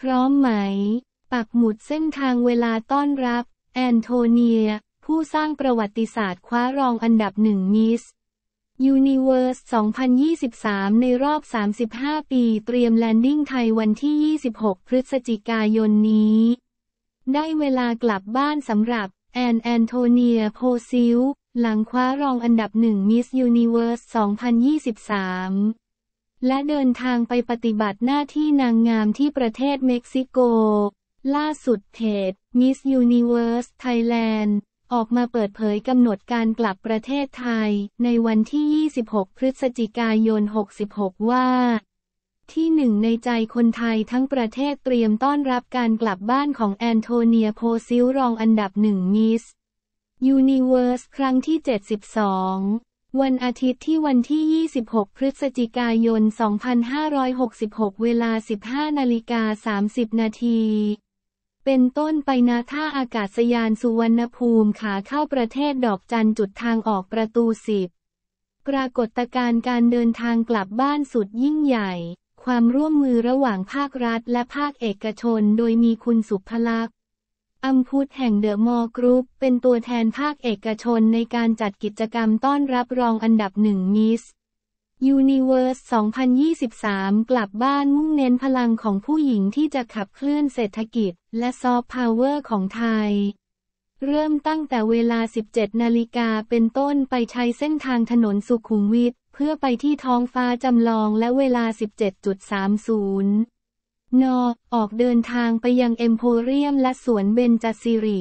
พร้อมไหม ปักหมุดเส้นทางเวลาต้อนรับแอนโทเนีย ผู้สร้างประวัติศาสตร์คว้ารองอันดับหนึ่งมิสยูนิเวอร์ส 2023 ในรอบ 35 ปีเตรียมแลนดิ้งไทยวันที่ 26 พฤศจิกายนนี้ ได้เวลากลับบ้านสำหรับ แอนแอนโทเนียโพซิลหลังคว้ารองอันดับหนึ่งมิสยูนิเวอร์ส 2023และเดินทางไปปฏิบัติหน้าที่นางงามที่ประเทศเม็กซิโก ล่าสุดเพจ Miss Universe Thailand ออกมาเปิดเผยกำหนดการกลับประเทศไทย ในวันที่ 26 พฤศจิกายน 66 ว่า ที่หนึ่งในใจคนไทยทั้งประเทศเตรียมต้อนรับการกลับบ้านของแอนโทเนีย โพซิลรองอันดับหนึ่งมิส ยูนิเวิร์สครั้งที่ 72วันอาทิตย์ที่วันที่ 26 พฤศจิกายน 2566 เวลา 15 นาฬิกา 30 นาที เป็นต้นไปนาท่าอากาศยานสุวรรณภูมิขาเข้าประเทศดอกจันจุดทางออกประตู 10 ปรากฏการณ์การเดินทางกลับบ้านสุดยิ่งใหญ่ ความร่วมมือระหว่างภาครัฐและภาคเอกชนโดยมีคุณสุภลักษณ์อัมพุทแห่งเดอะมอลล์กรุ๊ปเป็นตัวแทนภาคเอกชนในการจัดกิจกรรมต้อนรับรองอันดับหนึ่งมิสยูนิเวอร์ส2023 กลับบ้านมุ่งเน้นพลังของผู้หญิงที่จะขับเคลื่อนเศรษฐกิจและซอฟต์พาวเวอร์ของไทย เริ่มตั้งแต่เวลา 17 นาฬิกาเป็นต้นไปใช้เส้นทางถนนสุขุมวิทเพื่อไปที่ท้องฟ้าจำลองและเวลา 17.30น ออกเดินทางไปยังเอ็มโพเรียมและสวนเบนจสิริ